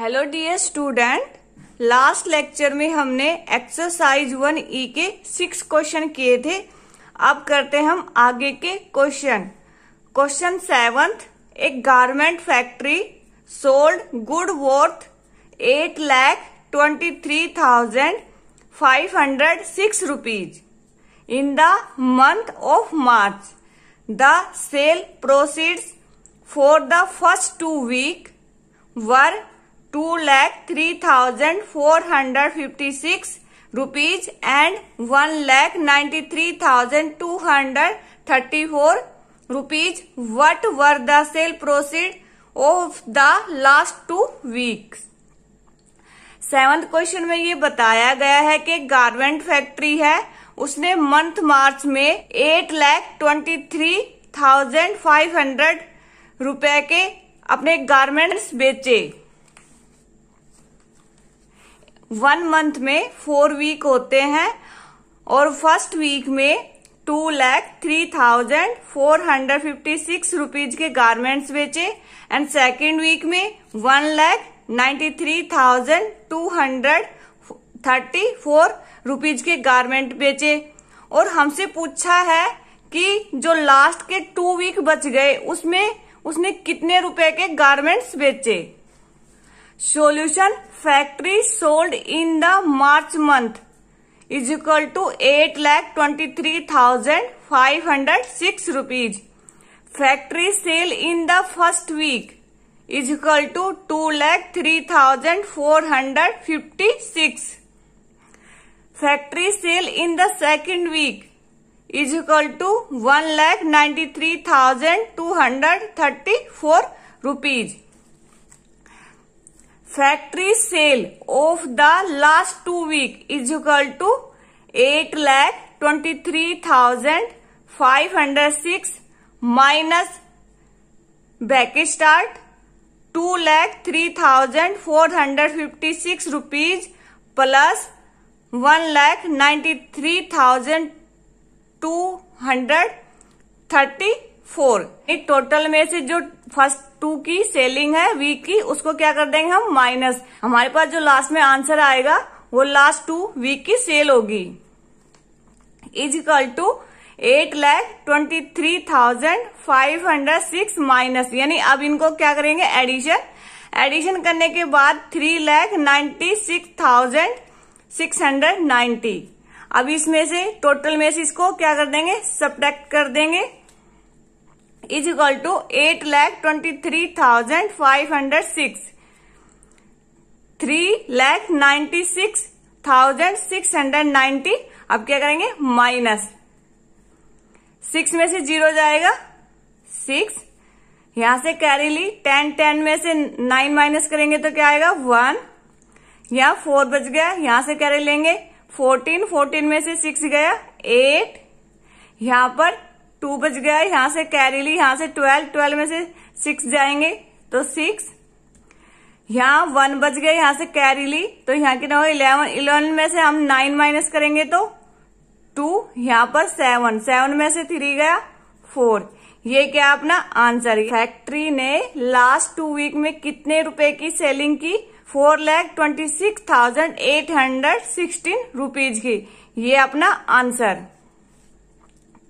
Hello dear student last lecture में हमने exercise one ई के सिक्स क्वेश्चन किए थे अब करते हम आगे के क्वेश्चन क्वेश्चन सेवंथ एक garment factory sold good worth eight lakh twenty three thousand five hundred six rupees in the month of March the sale proceeds for the first two week were two lakh three thousand four hundred fifty six rupees and one lakh ninety three thousand two hundred thirty four rupees what were the sale proceed of the last two weeks seventh question में ये बताया गया है कि garment factory है उसने month March में eight lakh twenty three thousand five hundred रुपए के अपने गारमेंट्स बेचे वन मंथ में फोर वीक होते हैं और फर्स्ट वीक में two lakh three thousand four hundred fifty six rupees के गारमेंट्स बेचे एंड सेकेंड वीक में one lakh ninety three thousand two hundred thirty four rupees के गारमेंट बेचे और हमसे पूछा है कि जो लास्ट के टू वीक बच गए उसमें उसने कितने रुपए के गारमेंट्स बेचे solution factory sold in the March month is equal to 8 lakh 23,506 rupees. Factory sale in the first week is equal to 2 lakh 3,456. Factory sale in the second week is equal to 1 lakh 93,234 rupees. Factory sale of the last two week is equal to eight lakh twenty three thousand five hundred six minus back start two lakh three thousand four hundred fifty six rupees plus one lakh ninety three thousand two hundred thirty four total में से जो first two की selling है week की उसको क्या कर देंगे हम माइनस हमारे पास जो लास्ट में आंसर आएगा वो लास्ट टू वीक की सेल होगी is equal to eight lakh twenty three thousand five hundred six minus यानी अब इनको क्या करेंगे एडिशन एडिशन करने के बाद three lakh ninety six thousand six hundred ninety अब इसमें से टोटल में से इसको क्या कर देंगे सब्ट्रैक्ट कर देंगे is equal to eight lakh twenty three thousand five hundred six three lakh ninety six thousand six hundred ninety अब क्या करेंगे माइनस सिक्स में से जीरो जाएगा सिक्स यहां से कैरी ली टेन टेन में से नाइन माइनस करेंगे तो क्या आएगा वन यहां फोर बच गया यहां से कैरी लेंगे फोर्टीन फोर्टीन में से सिक्स गया एट यहां पर टू बच तो गया यहाँ से कैरी ली यहाँ से ट्वेल्व ट्वेल्व में से सिक्स जाएंगे तो सिक्स यहाँ वन बच गया यहाँ से कैरी ली तो यहाँ कितना होगा इलेवन इलेवन में से हम नाइन माइनस करेंगे तो टू यहाँ पर सेवन सेवन में से थ्री गया फोर ये क्या अपना आंसर फैक्ट्री ने लास्ट टू वीक में कितने रुपए की सेलिंग की four lakh twenty six thousand eight hundred sixteen rupees की ये अपना answer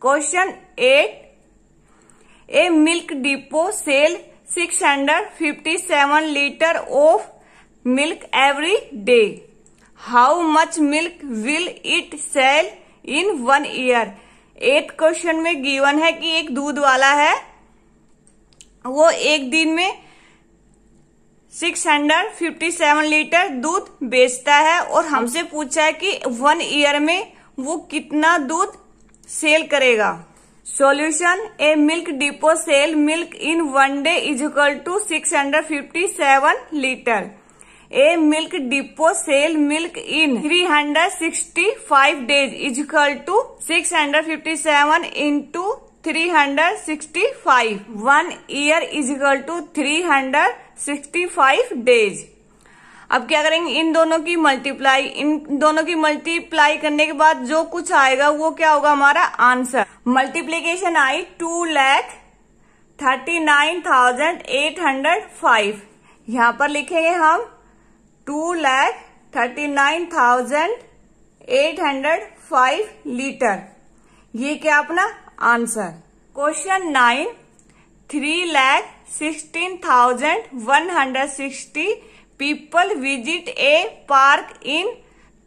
question eight a milk depot sell six hundred fifty seven litre of milk every day how much milk will it sell in one year eight question में given है कि एक दूध वाला है वो एक दिन में six hundred fifty seven litre दूध बेचता है और हमसे पूछा है कि वन ईयर में वो कितना दूध सेल करेगा solution a milk depot sell milk in one day is equal to six hundred fifty seven litre a milk depot sell milk in three hundred sixty five days is equal to six hundred fifty seven into three hundred sixty five one year is equal to three hundred sixty five days अब क्या करेंगे इन दोनों की multiply in दोनों की multiply करने के बाद जो कुछ आएगा वो क्या होगा हमारा आंसर मल्टीप्लीकेशन आई two lakh thirty nine thousand eight hundred five यहां पर लिखेंगे हम two lakh thirty nine thousand eight hundred five litre ये क्या अपना answer question nine three lakh sixteen thousand one hundred sixty people visit a park in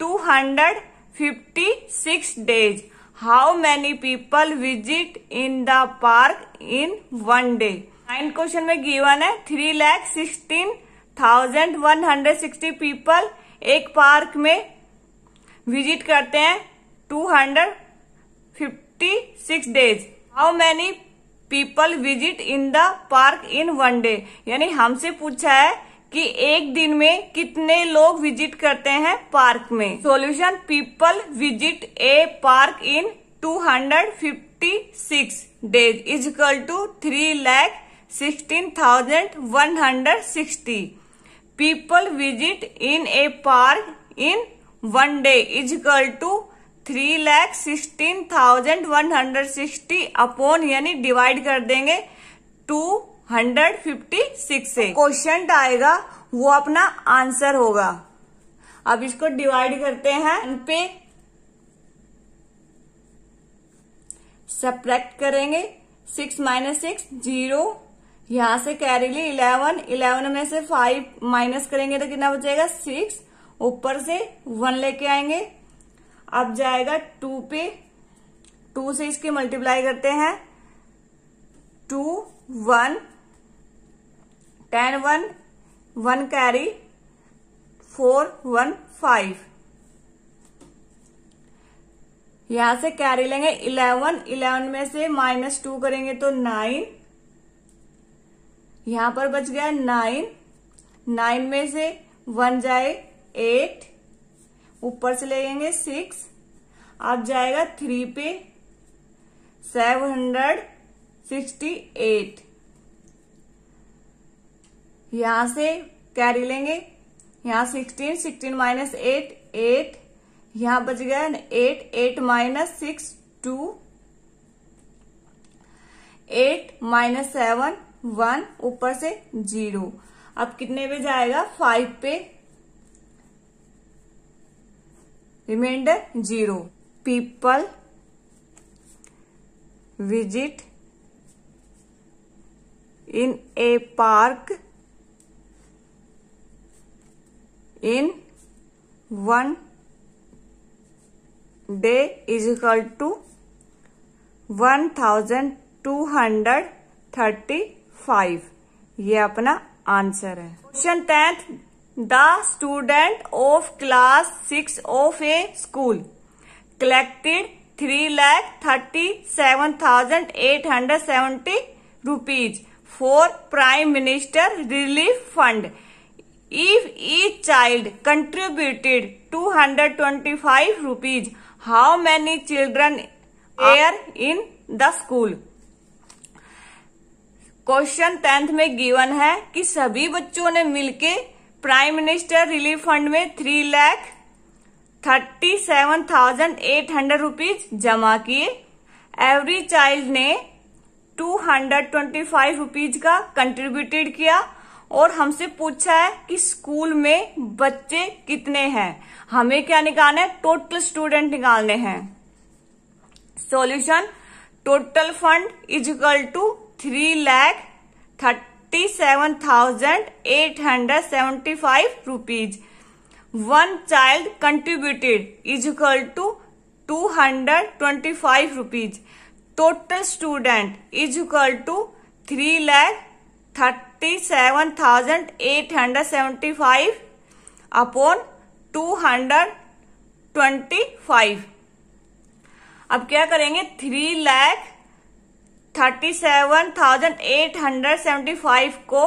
256 days how many people visit in the park in one day nine question में given है three lakh sixteen thousand one hundred sixty people एक park में visit करते हैं two hundred fifty six days how many people visit in the park in one day यानी हमसे पूछा है कि एक दिन में कितने लोग विजिट करते हैं पार्क में solution people visit a park in 256 days is equal to three lakh sixteen thousand one hundred sixty people visit in a park in one day is equal to three lakh sixteen thousand one hundred sixty upon यानी divide कर देंगे two hundred fifty six है question तो आएगा वो अपना answer होगा अब इसको डिवाइड करते हैं इन पे सप्रैक्ट करेंगे सिक्स माइनस सिक्स जीरो यहां से कैरी ली इलेवन इलेवन में से फाइव माइनस करेंगे तो कितना बचेगा सिक्स ऊपर से वन लेके आएंगे अब जाएगा टू पे टू से इसके मल्टीप्लाई करते हैं two one ten one one carry four one five यहां से कैरी लेंगे इलेवन इलेवन में से माइनस टू करेंगे तो नाइन यहां पर बच गया नाइन नाइन में से वन जाए एट ऊपर से लेंगे सिक्स अब जाएगा थ्री पे सेवन हंड्रेड सिक्सटी एट यहां से कैरी लेंगे यहाँ sixteen sixteen minus eight eight यहाँ बच गया eight eight minus six two eight minus seven one ऊपर से जीरो अब कितने पे जाएगा फाइव पे remainder zero people visit in a park in one day is equal to 1235 ये अपना आंसर है question tenth the student of class six of a school collected three lakh thirty seven thousand eight hundred seventy rupees for prime minister relief fund if child contributed two hundred twenty five rupees how many children are in the school question tenth में given है कि सभी बच्चों ने मिलके prime minister relief fund में three lakh thirty seven thousand eight hundred rupees जमा किए एवरी चाइल्ड ने two hundred twenty five rupees का कंट्रीब्यूटेड किया और हमसे पूछा है कि स्कूल में बच्चे कितने हैं हमें क्या निकालना है टोटल स्टूडेंट निकालने हैं solution total fund is equal to three lakh thirty seven thousand eight hundred seventy five rupees one child contributed is equal to two hundred twenty five rupees total student is equal to three lakh thirty thirty seven thousand eight hundred seventy five upon two hundred twenty five अब क्या करेंगे three lakh thirty seven thousand eight hundred seventy five को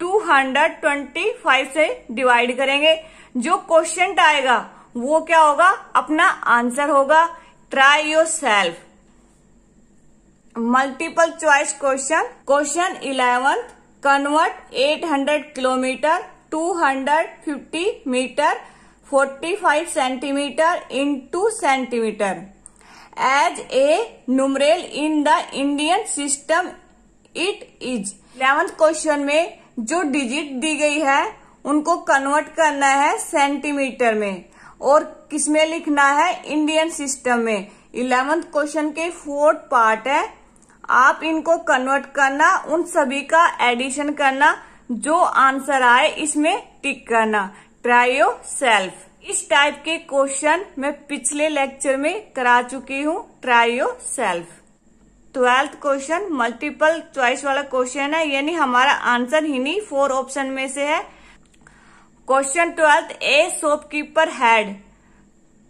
two hundred twenty five से divide करेंगे जो question आएगा वो क्या होगा अपना आंसर होगा try yourself multiple choice question question eleventh convert 800 kilometre 250 metre 45 centimetre into centimetre as a numeral in the Indian system it is eleventh question में जो डिजिट दी गई है उनको कन्वर्ट करना है सेंटीमीटर में और किसमें लिखना है इंडियन सिस्टम में इलेवेंथ क्वेश्चन के फोर्थ पार्ट है आप इनको कन्वर्ट करना उन सभी का एडिशन करना जो आंसर आए इसमें टिक करना ट्राई योर सेल्फ इस टाइप के क्वेश्चन मैं पिछले लेक्चर में करा चुकी हूँ try yourself twelfth question multiple choice वाला क्वेश्चन है यानी हमारा आंसर नहीं फोर ऑप्शन में से है question twelfth a shopkeeper had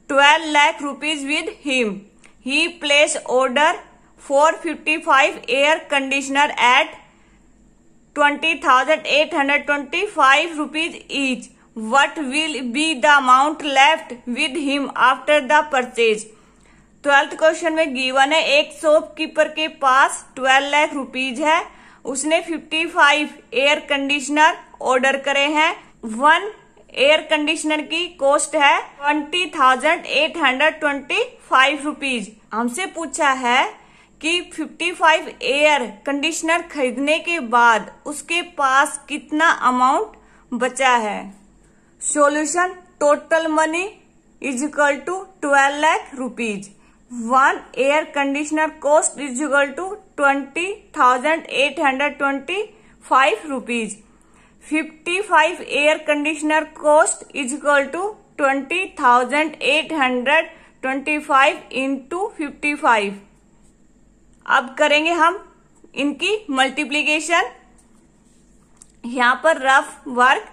twelve lakh rupees with him he place order for fifty five air conditioner at twenty thousand eight hundred twenty five rupees each what will be the amount left with him after the purchase twelfth question में given है एक shop keeper के पास twelve lakh rupees है उसने fifty five air conditioner order करे हैं one air conditioner की cost है twenty thousand eight hundred twenty five rupees हमसे पूछा है कि 55 एयर कंडीशनर खरीदने के बाद उसके पास कितना अमाउंट बचा है solution total money is equal to twelve lakh rupees one air conditioner cost is equal to twenty thousand eight hundred twenty five rupees fifty five air conditioner cost is equal to twenty thousand eight hundred twenty five into fifty five अब करेंगे हम इनकी multiplication यहां पर rough work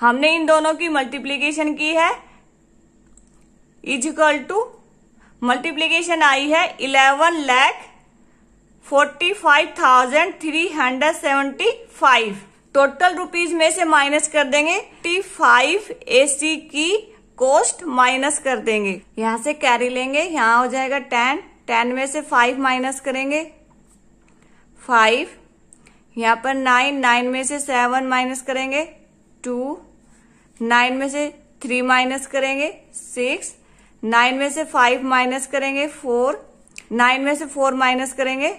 हमने इन दोनों की multiplication की है इक्वल टू मल्टीप्लीकेशन आई है eleven lakh forty five thousand three hundred seventy five total rupees में से माइनस कर देंगे टी फाइव एसी की कॉस्ट माइनस कर देंगे यहां से कैरी लेंगे यहाँ हो जाएगा टेन टेन में से फाइव माइनस करेंगे फाइव यहाँ पर नाइन नाइन में से सेवन माइनस करेंगे टू नाइन में से थ्री माइनस करेंगे सिक्स नाइन में से फाइव माइनस करेंगे फोर नाइन में से फोर माइनस करेंगे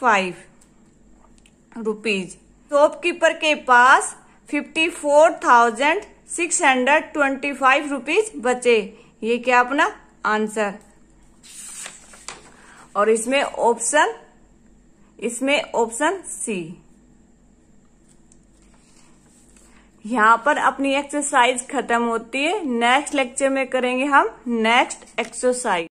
फाइव रुपीज शॉपकीपर के पास fifty four thousand six hundred twenty five rupees बचे ये क्या अपना आंसर और इसमें ऑप्शन इसमें ऑप्शन सी यहां पर अपनी एक्सरसाइज खत्म होती है नेक्स्ट लेक्चर में करेंगे हम नेक्स्ट एक्सरसाइज